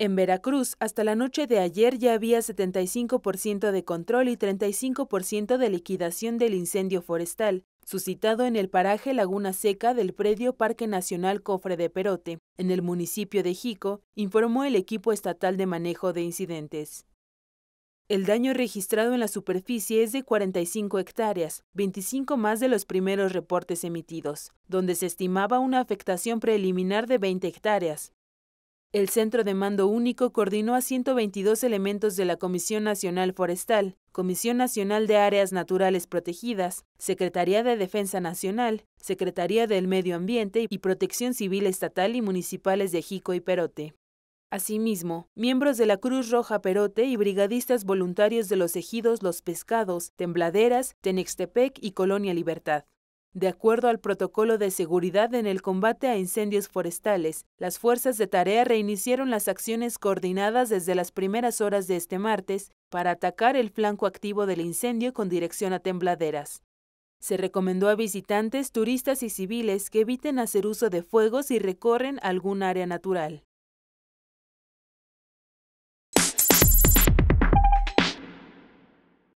En Veracruz, hasta la noche de ayer ya había 75% de control y 35% de liquidación del incendio forestal, suscitado en el paraje Laguna Seca del predio Parque Nacional Cofre de Perote, en el municipio de Jico, informó el equipo estatal de manejo de incidentes. El daño registrado en la superficie es de 45 hectáreas, 25 más de los primeros reportes emitidos, donde se estimaba una afectación preliminar de 20 hectáreas, el Centro de Mando Único coordinó a 122 elementos de la Comisión Nacional Forestal, Comisión Nacional de Áreas Naturales Protegidas, Secretaría de Defensa Nacional, Secretaría del Medio Ambiente y Protección Civil Estatal y Municipales de Jico y Perote. Asimismo, miembros de la Cruz Roja Perote y brigadistas voluntarios de los ejidos Los Pescados, Tembladeras, Tenextepec y Colonia Libertad. De acuerdo al protocolo de seguridad en el combate a incendios forestales, las fuerzas de tarea reiniciaron las acciones coordinadas desde las primeras horas de este martes para atacar el flanco activo del incendio con dirección a tembladeras. Se recomendó a visitantes, turistas y civiles que eviten hacer uso de fuegos y recorren algún área natural.